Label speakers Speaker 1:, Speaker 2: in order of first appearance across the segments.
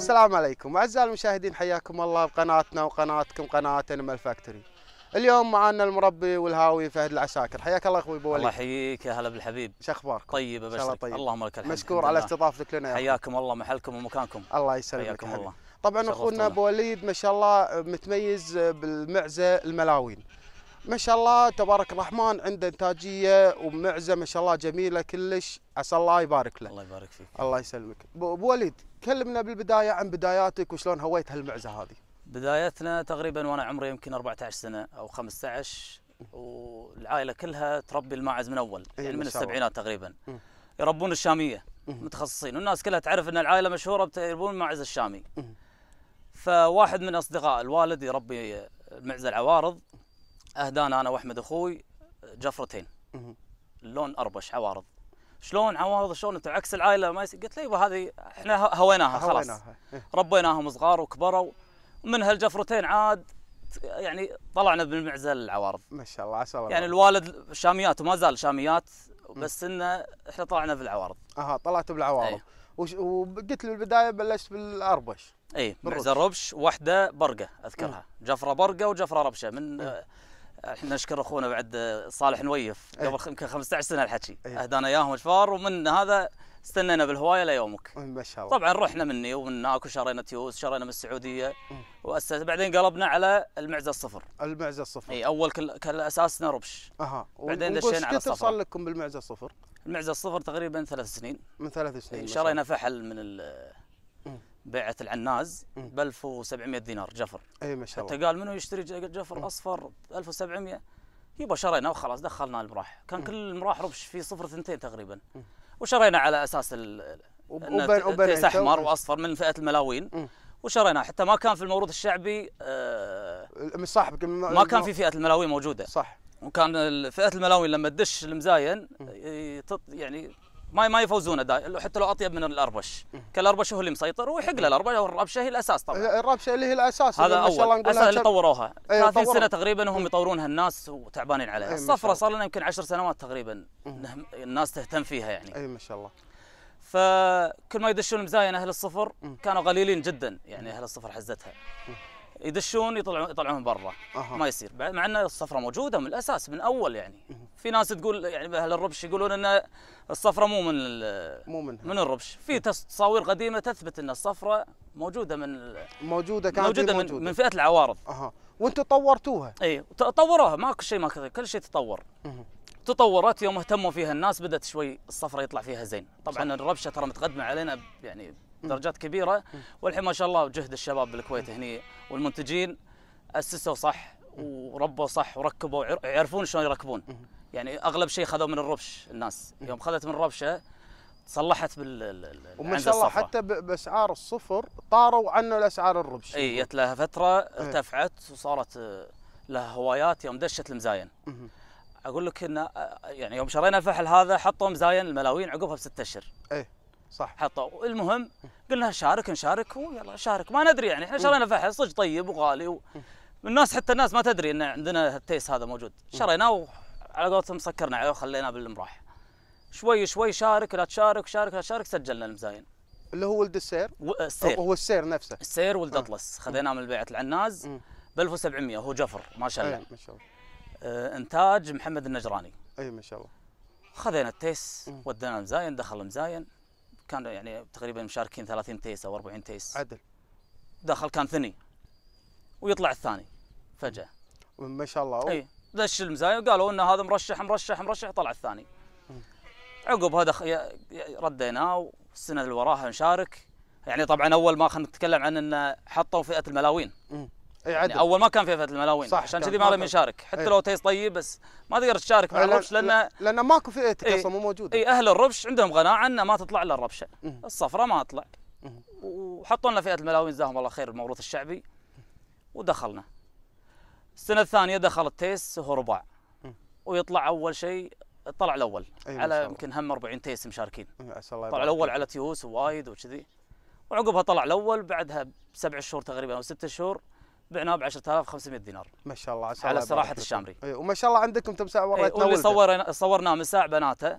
Speaker 1: السلام عليكم اعزائي المشاهدين حياكم الله بقناتنا وقناتكم قناه انيمال فاكتوري. اليوم معنا المربي والهاوي فهد العساكر، حياك الله اخوي بولي. الله
Speaker 2: يحييك يا هلا بالحبيب. شو اخبارك؟ طيب ابشرك. طيب. اللهم لك الحمد. مشكور على استضافتك لنا يا حياكم الله محلكم ومكانكم.
Speaker 1: الله يسلمك حياكم الله. طبعا اخونا ابو وليد ما شاء الله متميز بالمعزه الملاوين. ما شاء الله تبارك الرحمن عنده انتاجيه ومعزه ما شاء الله جميله كلش عسى الله يبارك له الله يبارك فيك الله يسلمك ابو وليد كلمنا بالبدايه عن بداياتك وشلون هويت هالمعزه هذه
Speaker 2: بدايتنا تقريبا وانا عمري يمكن 14 سنه او 15 والعائله كلها تربي الماعز من اول إيه، يعني من السبعينات تقريبا يربون الشاميه متخصصين والناس كلها تعرف ان العائله مشهوره بتربون الماعز الشامي فواحد من اصدقاء الوالد يربي معزه العوارض اهدانا انا واحمد اخوي جفرتين اللون اربش عوارض شلون عوارض شلون انتم عكس العائله ما يس... قلت له يبا هذه احنا هويناها خلاص إيه. ربيناهم صغار وكبروا من هالجفرتين عاد يعني طلعنا بالمعزل العوارض ما شاء الله عسى الله يعني الوالد شاميات وما زال شاميات
Speaker 1: بس انه احنا طلعنا بالعوارض اها طلعت بالعوارض ايه. وش... وقلت لي البدايه بلشت بالاربش
Speaker 2: اي معزل ربش واحده برقه اذكرها مم. جفره برقه وجفره ربشه من احنا نشكر اخونا بعد صالح نويف إيه. قبل يمكن 15 سنه الحكي أيه. اهدانا اياهم الفار ومن هذا استنينا بالهوايه ليومك ما شاء الله طبعا رحنا مني ومن هناك وشرينا تيوس شرينا من السعوديه إيه. واسسنا بعدين قلبنا على المعزه الصفر المعزه الصفر اي اول كل كان اساسنا ربش اها بعدين دشينا على الصفر صار
Speaker 1: لكم بالمعزه الصفر؟
Speaker 2: المعزه الصفر تقريبا ثلاث سنين من ثلاث سنين شرينا فحل من بيعه العناز ب 1700 دينار جفر اي ما شاء الله حتى قال منو يشتري جفر اصفر 1700 يبا شرينا وخلاص دخلنا المراح كان كل المراح ربش في صفر ثنتين تقريبا وشرينا على اساس وبين احمر واصفر من فئه الملاوين وشريناه حتى ما كان في الموروث الشعبي
Speaker 1: آه صاحبك ما كان في
Speaker 2: فئه الملاوين موجوده صح وكان فئه الملاوين لما تدش المزاين يعني ما ما يفوزون اداء حتى لو اطيب من الاربش كالاربش هو اللي مسيطر
Speaker 1: ويحق له الاربش والربشه هي الاساس طبعا الربشه اللي هي الاساس هذا اول الله اساس اللي طوروها 30 إيه، سنه
Speaker 2: تقريبا هم يطورونها الناس وتعبانين عليها إيه، الصفره صار لنا يمكن 10 سنوات تقريبا الناس تهتم فيها يعني اي ما شاء الله فكل ما يدشون مزاين اهل الصفر كانوا قليلين جدا يعني اهل الصفر حزتها يدشون يطلعون يطلعون برا أه. ما يصير مع ان الصفره موجوده من الاساس من اول يعني في ناس تقول يعني اهل الربش يقولون ان الصفره مو من مو منها. من الربش في تصاوير قديمه تثبت ان الصفره موجوده من
Speaker 1: موجوده كانت موجوده, موجودة. من, فئه
Speaker 2: العوارض اها وانتم طورتوها اي طوروها ماكو شيء ما كل شيء تطور أه. تطورت يوم اهتموا فيها الناس بدات شوي الصفره يطلع فيها زين طبعا صح. الربشه ترى متقدمه علينا يعني درجات كبيره والحين ما شاء الله جهد الشباب بالكويت هني والمنتجين اسسوا صح وربوا صح وركبوا يعرفون شلون يركبون يعني اغلب شيء خذوه من الربش الناس يوم خذت من الربشه صلحت بال وما شاء الله حتى
Speaker 1: باسعار الصفر طاروا عنه الاسعار الربش
Speaker 2: اي جت لها فتره ارتفعت وصارت آه، لها هوايات يوم دشت المزاين اقول لك ان آه، يعني يوم شرينا الفحل هذا حطوا مزاين الملاوين عقبها بستة اشهر ايه صح حطوا المهم قلنا شارك نشارك ويلا شارك ما ندري يعني احنا شرينا فحص صج طيب وغالي والناس الناس حتى الناس ما تدري ان عندنا التيس هذا موجود شريناه وعلى قولتهم سكرنا عليه وخليناه بالمراح شوي شوي شارك لا تشارك شارك لا تشارك سجلنا المزاين اللي هو ولد السير و... السير هو السير نفسه السير ولد آه. اطلس خذيناه من بيعه العناز ب 1700 هو جفر ما شاء الله إيه، ما شاء الله آه، انتاج محمد النجراني اي ما شاء الله خذينا التيس ودينا المزاين دخل المزاين كان يعني تقريبا مشاركين 30 تيس او 40 تيس عدل دخل كان ثني ويطلع الثاني فجاه
Speaker 1: ما شاء الله اي
Speaker 2: دش المزايا وقالوا ان هذا مرشح مرشح مرشح طلع الثاني عقب هذا خ... رديناه والسنه اللي وراها نشارك يعني طبعا اول ما خلينا نتكلم عن انه حطوا فئه الملاوين إيه، يعني اول ما كان في فتره الملاوين صح عشان كذي ما لم يشارك حتى إيه. لو تيس طيب بس ما تقدر تشارك مع الربش لان
Speaker 1: لان ماكو فئه اصلا إيه، مو موجوده
Speaker 2: اي اهل الربش عندهم قناعه انه ما تطلع الا الربشه الصفراء ما تطلع وحطوا لنا فئه الملاوين جزاهم الله خير الموروث الشعبي ودخلنا السنه الثانيه دخل التيس هو رباع ويطلع اول شيء طلع الاول أيوة على يمكن هم 40 تيس مشاركين طلع الاول على تيوس ووايد وكذي وعقبها طلع الاول بعدها بسبع شهور تقريبا او ست شهور بعناه ب 10500 دينار ما شاء الله على صراحه الشامري
Speaker 1: إيه، وما شاء الله عندكم تمساح والله إيه، واللي
Speaker 2: صور صورناه مساع بناته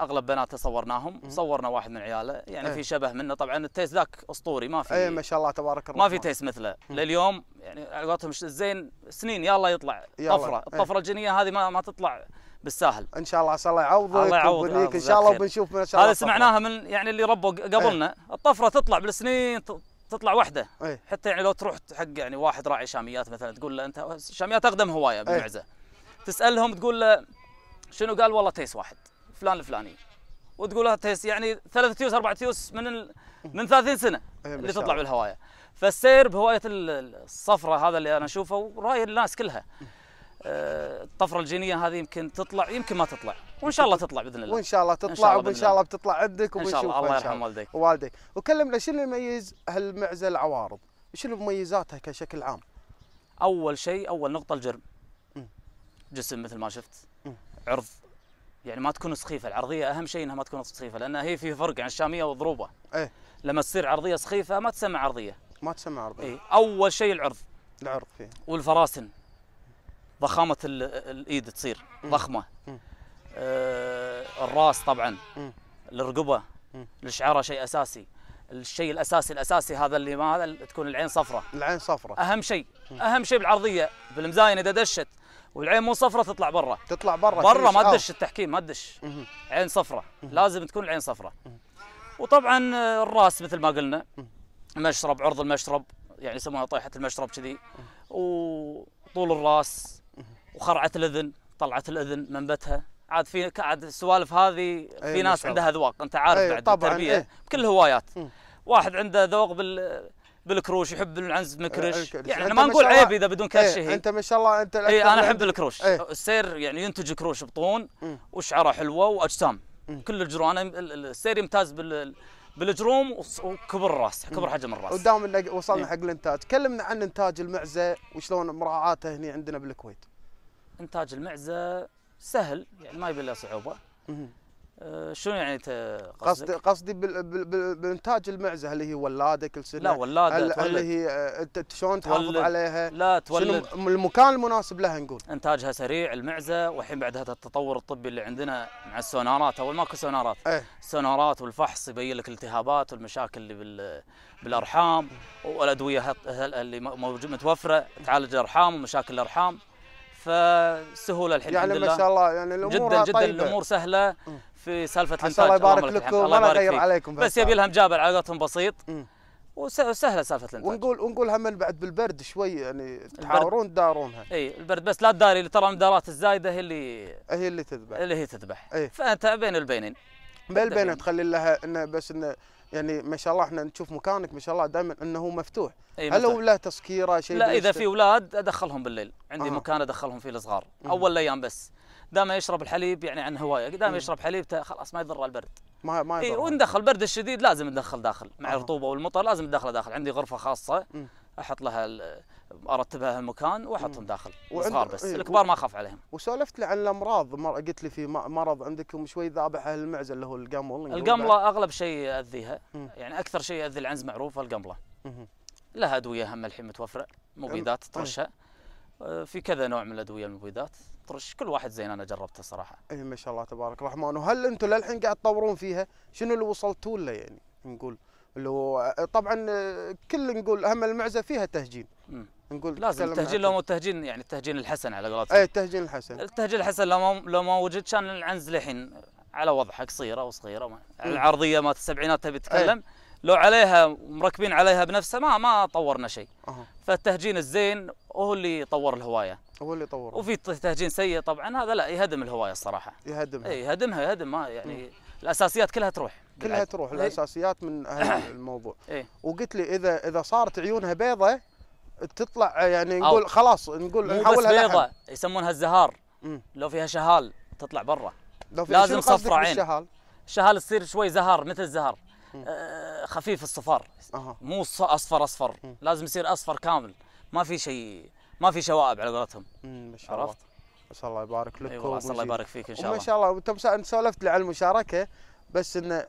Speaker 2: اغلب بناته صورناهم صورنا واحد من عياله يعني إيه. في شبه منه طبعا التيس ذاك اسطوري
Speaker 1: ما في اي ما شاء الله تبارك الله ما في تيس
Speaker 2: مثله لليوم يعني على قولتهم الزين سنين يلا يطلع طفره الطفره الجنيه هذه ما, ما تطلع
Speaker 1: بالساهل ان شاء الله عسى الله يعوضك الله يعوضك ان شاء الله وبنشوف ان شاء الله هذا سمعناها
Speaker 2: من يعني اللي ربوا قبلنا الطفره تطلع بالسنين تطلع وحده أي. حتى يعني لو تروح حق يعني واحد راعي شاميات مثلا تقول له انت شاميات اقدم هوايه إيه. بالمعزه تسالهم تقول له شنو قال والله تيس واحد فلان الفلاني وتقول له تيس يعني ثلاث تيوس اربع تيوس من ال... إيه. من 30 سنه إيه، اللي تطلع بالهوايه فالسير بهوايه الصفرة هذا اللي انا اشوفه وراي الناس كلها الطفره الجينيه هذه يمكن تطلع يمكن ما تطلع وان شاء الله تطلع باذن الله وان شاء
Speaker 1: الله تطلع شاء الله وان شاء الله بتطلع عندك وبنشوفك ان شاء الله الله يرحم والديك والديك وكلمنا شنو اللي يميز هالمعزه العوارض؟ شنو مميزاتها كشكل عام؟
Speaker 2: اول شيء اول نقطه الجرم جسم مثل ما شفت عرض يعني ما تكون سخيفه العرضيه اهم شيء انها ما تكون سخيفه لان هي في فرق عن الشاميه والضروبه ايه لما تصير عرضيه سخيفه ما تسمى عرضيه ما تسمى عرضيه ايه اول شيء العرض العرض فيه والفراسن ضخامه الايد تصير ضخمه آه، الراس طبعا الرقبه الشعره شيء اساسي الشيء الاساسي الاساسي هذا اللي ما هذا تكون العين صفراء العين صفراء اهم شيء اهم شيء بالعرضيه بالمزاين اذا دشت والعين مو صفراء تطلع برا
Speaker 1: تطلع برا برا ما آه. تدش
Speaker 2: التحكيم ما تدش عين صفراء لازم تكون العين صفراء وطبعا آه، الراس مثل ما قلنا مشرب عرض المشرب يعني يسمونها طيحه المشرب كذي وطول الراس وخرعت الاذن طلعت الاذن منبتها عاد في عاد السوالف هذه إيه، في أيه ناس عندها اذواق انت عارف أيه بعد طبعًا التربيه أيه. بكل الهوايات واحد عنده ذوق بال بالكروش يحب العنز مكرش إيه،, أيه يعني إيه، ما نقول عيب اذا بدون كرش أيه. انت
Speaker 1: ما شاء الله انت اي انا احب الكروش
Speaker 2: أيه. السير يعني ينتج كروش بطون وشعره حلوه واجسام كل الجرون انا السير يمتاز بال بالجروم وكبر الراس كبر حجم الراس ودام
Speaker 1: وصلنا حق الانتاج كلمنا عن انتاج المعزه وشلون مراعاته هنا عندنا بالكويت
Speaker 2: انتاج المعزه سهل يعني ما يبي له صعوبه
Speaker 1: أه، شنو يعني قصدي قصدي بانتاج المعزه هل هي ولاده كل سنه؟ لا ولاده هل, هل هي أه، انت شلون تحافظ عليها؟ لا تولد شنو المكان المناسب لها نقول؟
Speaker 2: انتاجها سريع المعزه والحين بعد هذا التطور الطبي اللي عندنا مع السونارات اول ماكو سونارات ايه؟ السونارات والفحص يبين لك الالتهابات والمشاكل اللي بال بالارحام والادويه اللي متوفره تعالج الارحام ومشاكل الارحام فسهوله الحمد يعني الحمد لله. ما شاء الله
Speaker 1: يعني الامور جدا جدا الامور
Speaker 2: سهله في سالفه الانتاج الله يبارك لكم ولا غير عليكم بس يبي لهم جابر على قولتهم بسيط وسهله سالفه الانتاج
Speaker 1: ونقول ونقول هم بعد بالبرد شوي يعني تحاورون تدارونها اي
Speaker 2: البرد بس لا تداري ترى المدارات الزايده هي اللي هي اللي تذبح اللي هي تذبح فانت بين البينين
Speaker 1: بين البينين تخلي لها انه بس انه يعني ما شاء الله احنا نشوف مكانك ما شاء الله دائما انه مفتوح هل هو له تسكيره شيء لا اذا في
Speaker 2: اولاد ادخلهم بالليل عندي آه. مكان ادخلهم فيه الصغار اول الايام بس دام يشرب الحليب يعني عن هوايه دام يشرب حليب خلاص ما يضر البرد
Speaker 1: ما ما يضر إيه وندخل
Speaker 2: البرد الشديد لازم ندخل داخل مع آه. الرطوبه والمطر لازم ندخله داخل عندي غرفه خاصه أمم. احط لها ارتبها المكان واحطهم داخل الصغار بس إيه الكبار ما اخاف عليهم
Speaker 1: وسولفت لي عن الامراض قلت لي في مرض عندكم شوي ذابح المعزه اللي هو القمل القمله
Speaker 2: اغلب شيء ياذيها يعني اكثر شيء ياذي العنز معروفه القمله لها ادويه هم الحين متوفره مبيدات ترشها آه، في كذا نوع من الادويه المبيدات ترش كل واحد زين انا جربته صراحه
Speaker 1: اي ما شاء الله تبارك الرحمن وهل انتم للحين قاعد تطورون فيها شنو اللي وصلتوا له يعني نقول اللي هو آه، طبعا آه، كل نقول اهم المعزه فيها تهجين نقول لازم التهجين لو
Speaker 2: مو التهجين يعني التهجين الحسن على قولتهم اي
Speaker 1: التهجين الحسن
Speaker 2: التهجين الحسن لو ما لو ما وجد كان العنز لحين على وضعها قصيره وصغيره ما. إيه. العرضيه مالت السبعينات تبي تتكلم إيه. لو عليها مركبين عليها بنفسها ما ما طورنا شيء أه. فالتهجين الزين هو اللي طور الهوايه هو اللي طور وفي تهجين سيء طبعا هذا لا يهدم الهوايه الصراحه
Speaker 1: يهدمها اي يهدمها يهدم ما يعني م.
Speaker 2: الاساسيات كلها تروح
Speaker 1: كلها تروح إيه. الاساسيات من اهم الموضوع إيه؟ وقلت لي اذا اذا صارت عيونها بيضة تطلع آه، يعني نقول خلاص نقول نحولها بس بيضة
Speaker 2: يسمونها الزهار مم. لو فيها شهال تطلع برا لو فيها لازم صفرة عين الشهال الشهال تصير شوي زهر مثل الزهر آه خفيف الصفار أه. مو اصفر اصفر مم. لازم يصير اصفر كامل ما في شيء ما في شوائب على قولتهم
Speaker 1: عرفت؟ ما شاء الله يبارك لك أيوة الله يبارك فيك ان شاء الله ما شاء الله انت سولفت لي على المشاركه بس إن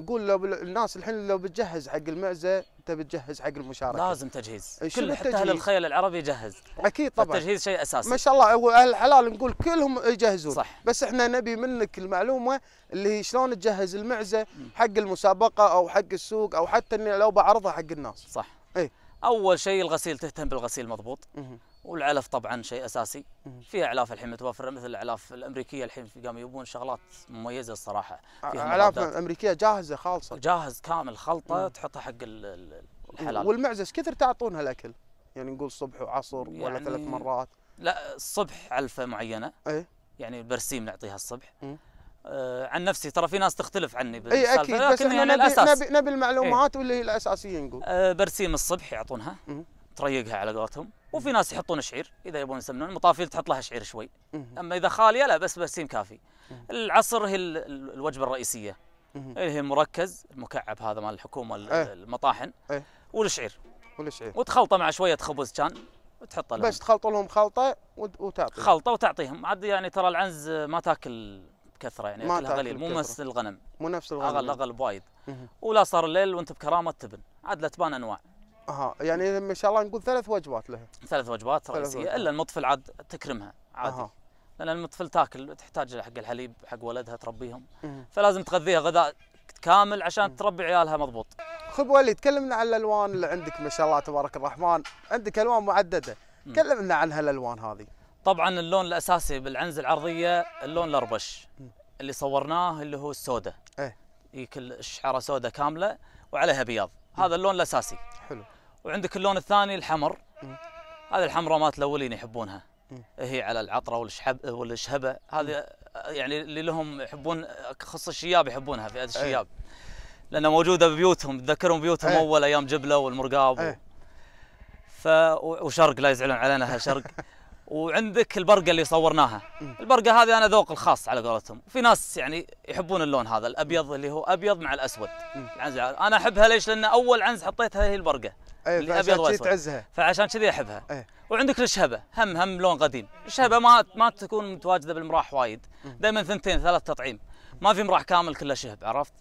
Speaker 1: نقول لو الناس الحين لو بتجهز حق المعزه انت بتجهز حق المشاركه لازم تجهيز إيه، كل حتى اهل الخيل
Speaker 2: العربي يجهز اكيد طبعا التجهيز شيء
Speaker 1: اساسي ما شاء الله اهل الحلال نقول كلهم يجهزون صح بس احنا نبي منك المعلومه اللي هي شلون تجهز المعزه حق المسابقه او حق السوق او حتى اني لو بعرضها حق الناس صح اي
Speaker 2: اول شيء الغسيل تهتم بالغسيل مضبوط مه. والعلف طبعا شيء اساسي في اعلاف الحين متوفره مثل الاعلاف الامريكيه الحين قاموا يبون شغلات مميزه الصراحه اعلاف
Speaker 1: امريكيه جاهزه خالصه جاهز كامل خلطه
Speaker 2: تحطها حق الحلال
Speaker 1: والمعزز كثر تعطونها الاكل يعني نقول صبح وعصر يعني ولا ثلاث مرات
Speaker 2: لا الصبح علفه معينه ايه؟ يعني البرسيم نعطيها الصبح آه عن نفسي ترى في ناس تختلف عني اي اكيد لكن بس يعني نبي, الأساس. نبي, نبي
Speaker 1: المعلومات إيه؟ واللي هي الاساسيه نقول
Speaker 2: آه برسيم الصبح يعطونها مم. تريقها على قولتهم وفي ناس يحطون شعير اذا يبون يسمنون المطافيل تحط لها شعير شوي اما اذا خاليه لا بس بسيم كافي العصر هي الوجبه الرئيسيه اللي هي المركز المكعب هذا مال الحكومه إيه. المطاحن أيه. والشعير والشعير وتخلطه مع شويه خبز كان وتحطه لهم بس
Speaker 1: تخلط لهم خلطه وتعطيهم خلطه
Speaker 2: وتعطيهم عاد يعني ترى العنز ما تاكل بكثره يعني ما تاكل قليل مو نفس
Speaker 1: الغنم مو نفس الغنم اغل اغل
Speaker 2: بوايد ولا صار الليل وانت بكرامه تبن عاد لا تبان انواع
Speaker 1: اها يعني ان شاء الله نقول ثلاث وجبات لها
Speaker 2: ثلاث وجبات رئيسيه وجبات. الا المطفل عاد تكرمها عادي أه. لان المطفل تاكل تحتاج حق الحليب حق ولدها تربيهم مم. فلازم تغذيها غذاء كامل عشان مم. تربي عيالها مضبوط
Speaker 1: خب وليد كلمنا عن الالوان اللي عندك ما شاء الله تبارك الرحمن عندك الوان معدده كلمنا عن هالالوان هذه
Speaker 2: طبعا اللون الاساسي بالعنزه العرضيه اللون الاربش اللي صورناه اللي هو السوداء ايه يكل الشعره سوداء كامله وعليها بياض هذا اللون الاساسي حلو وعندك اللون الثاني الحمر هذه الحمراء مالت الاولين يحبونها هي على العطره والشحب والشهبه هذه يعني اللي لهم يحبون خص الشياب يحبونها فئه إيه. الشياب لانها موجوده ببيوتهم تذكرهم بيوتهم إيه. اول ايام جبله والمرقاب و... إيه. ف وشرق لا يزعلون علينا شرق وعندك البرقه اللي صورناها البرقه هذه انا ذوق الخاص على قولتهم في ناس يعني يحبون اللون هذا الابيض اللي هو ابيض مع الاسود العنز انا احبها ليش لان اول عنز حطيتها هي البرقه ايه الابيض واسود تعزها فعشان كذي احبها ايه وعندك الشهبه هم هم لون قديم الشهبه ما ما تكون متواجده بالمراح وايد دائما ثنتين ثلاث تطعيم ما في مراح كامل كله شهب عرفت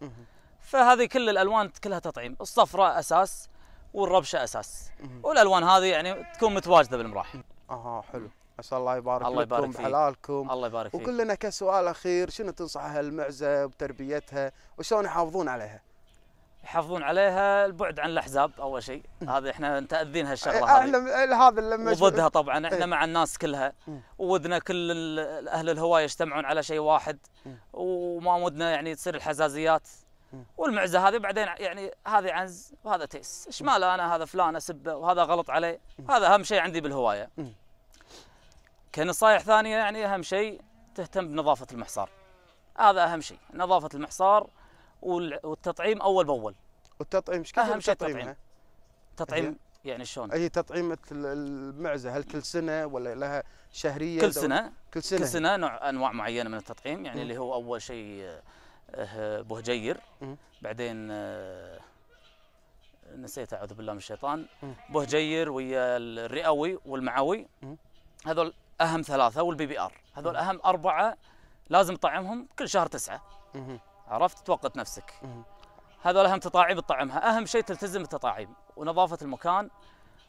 Speaker 2: فهذه كل الالوان كلها تطعيم الصفراء اساس والربشه اساس والالوان هذه يعني تكون متواجده بالمراح اها حلو عسى الله يبارك الله يبارك لكم بحلالكم الله يبارك فيك وكلنا
Speaker 1: كسؤال اخير شنو تنصح اهل المعزه بتربيتها وشلون يحافظون عليها؟
Speaker 2: يحافظون عليها البعد عن الاحزاب اول شيء إيه، إيه، هذا احنا نتاذين هالشغله
Speaker 1: هذه هذا لما وضدها طبعا احنا إيه. مع
Speaker 2: الناس كلها وودنا كل اهل الهوايه يجتمعون على شيء واحد وما ودنا يعني تصير الحزازيات والمعزه هذه بعدين يعني هذه عنز وهذا تيس ايش ماله انا هذا فلان اسبه وهذا غلط عليه هذا اهم شيء عندي بالهوايه كنصايح ثانيه يعني اهم شيء تهتم بنظافه المحصار هذا اهم شيء نظافه المحصار والتطعيم اول باول والتطعيم ايش كثر إيه؟ تطعيم
Speaker 1: تطعيم إيه. يعني شلون؟ هي تطعيمة المعزة هل كل سنة ولا لها شهرية؟ كل سنة كل سنة كل سنة
Speaker 2: نوع أنواع معينة من التطعيم يعني م. اللي هو أول شيء آه، بهجير بعدين آه، نسيت أعوذ بالله من الشيطان بهجير ويا الرئوي والمعوي هذول أهم ثلاثة والبي بي آر هذول أهم أربعة لازم تطعمهم كل شهر تسعة عرفت توقت نفسك هذول اهم تطاعيم تطعمها اهم شيء تلتزم التطاعيم ونظافه المكان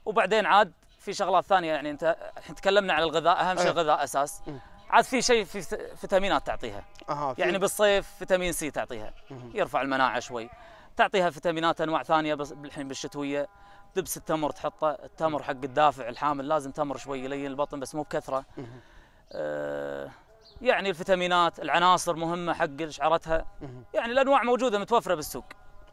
Speaker 2: وبعدين عاد في شغلات ثانيه يعني انت الحين تكلمنا على الغذاء اهم شيء أيوه. الغذاء اساس عاد في شيء في فيتامينات تعطيها يعني بالصيف فيتامين سي تعطيها يرفع المناعه شوي تعطيها فيتامينات انواع ثانيه بس الحين بالشتويه دبس التمر تحطه التمر حق الدافع الحامل لازم تمر شوي يلين البطن بس مو بكثره
Speaker 1: أه
Speaker 2: يعني الفيتامينات العناصر مهمه حق شعرتها يعني
Speaker 1: الانواع موجوده
Speaker 2: متوفره بالسوق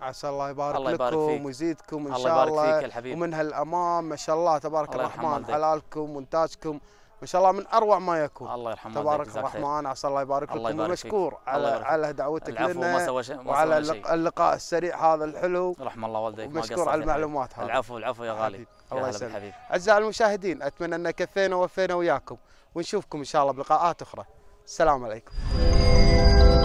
Speaker 1: عسى الله يبارك, الله يبارك لكم فيك. ويزيدكم ان شاء الله فيك الحبيب. ومن هالامام ما شاء الله تبارك الله الرحمن حلالكم وانتاجكم ما شاء الله من اروع ما يكون الله يرحمه تبارك الرحمن عسى الله يبارك الله لكم ومشكور على على دعوتك لنا وعلى اللقاء السريع هذا الحلو رحم الله والديك ومشكور على المعلومات هذه العفو العفو
Speaker 2: يا غالي الله يسلمك
Speaker 1: اعزائي المشاهدين اتمنى ان كفينا ووفينا وياكم ونشوفكم ان شاء الله بلقاءات اخرى السلام عليكم